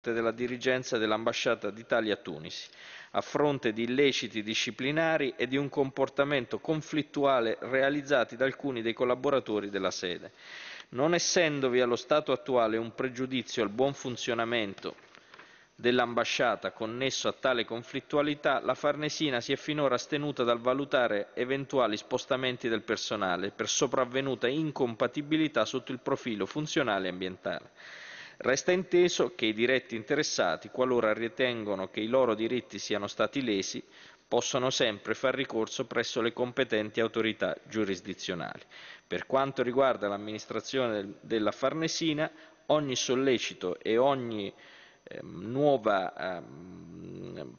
della dirigenza dell'Ambasciata d'Italia a Tunisi, a fronte di illeciti disciplinari e di un comportamento conflittuale realizzati da alcuni dei collaboratori della sede. Non essendovi allo stato attuale un pregiudizio al buon funzionamento dell'ambasciata connesso a tale conflittualità, la Farnesina si è finora astenuta dal valutare eventuali spostamenti del personale per sopravvenuta incompatibilità sotto il profilo funzionale e ambientale. Resta inteso che i diretti interessati, qualora ritengono che i loro diritti siano stati lesi, possono sempre far ricorso presso le competenti autorità giurisdizionali. Per quanto riguarda l'amministrazione della Farnesina, ogni sollecito e ogni eh, nuova eh,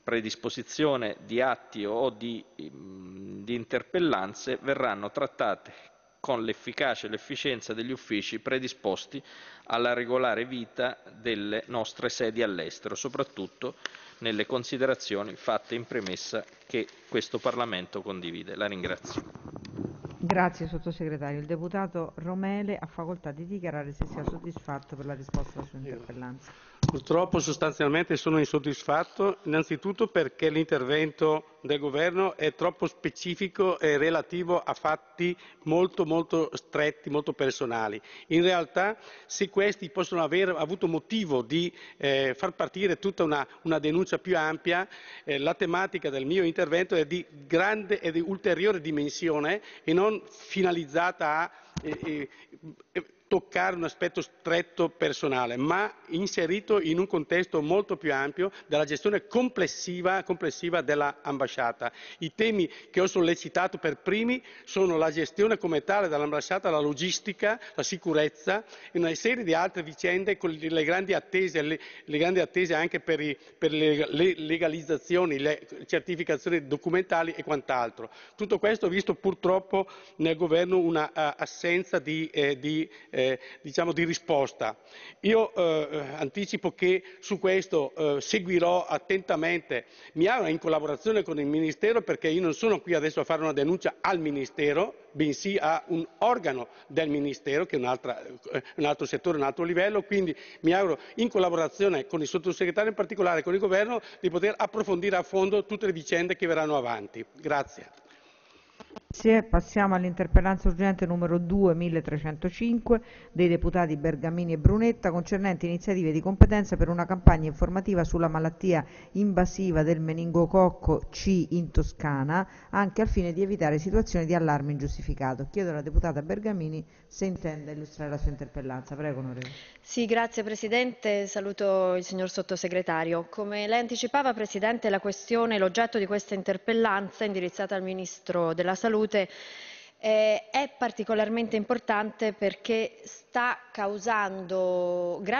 predisposizione di atti o di, ehm, di interpellanze verranno trattate con l'efficacia e l'efficienza degli uffici predisposti alla regolare vita delle nostre sedi all'estero, soprattutto nelle considerazioni fatte in premessa che questo Parlamento condivide. La ringrazio. Grazie Sottosegretario. Il deputato Romele ha facoltà di dichiarare se sia soddisfatto per la risposta alla sua interpellanza. Purtroppo sostanzialmente sono insoddisfatto, innanzitutto perché l'intervento del governo è troppo specifico e relativo a fatti molto molto stretti, molto personali. In realtà se questi possono aver avuto motivo di eh, far partire tutta una, una denuncia più ampia, eh, la tematica del mio intervento è di grande e di ulteriore dimensione e non finalizzata a eh, eh toccare un aspetto stretto personale, ma inserito in un contesto molto più ampio della gestione complessiva, complessiva dell'ambasciata. I temi che ho sollecitato per primi sono la gestione come tale dell'ambasciata, la logistica, la sicurezza e una serie di altre vicende con le grandi attese, le, le grandi attese anche per, i, per le, le legalizzazioni, le certificazioni documentali e quant'altro. Tutto questo visto purtroppo nel governo un'assenza eh, di, eh, di eh, eh, diciamo di risposta. Io eh, eh, anticipo che su questo eh, seguirò attentamente, mi auguro in collaborazione con il Ministero perché io non sono qui adesso a fare una denuncia al Ministero, bensì a un organo del Ministero che è un, eh, un altro settore, un altro livello, quindi mi auguro in collaborazione con il sottosegretario in particolare con il governo di poter approfondire a fondo tutte le vicende che verranno avanti. Grazie. Grazie. Passiamo all'interpellanza urgente numero 2305 dei deputati Bergamini e Brunetta concernente iniziative di competenza per una campagna informativa sulla malattia invasiva del meningococco C in Toscana, anche al fine di evitare situazioni di allarme ingiustificato. Chiedo alla deputata Bergamini se intende illustrare la sua interpellanza. Prego, onorevole. Sì, grazie Presidente. Saluto il signor Sottosegretario. Come lei anticipava, Presidente, la questione, l'oggetto di questa interpellanza indirizzata al Ministro della salute eh, è particolarmente importante perché sta causando gravi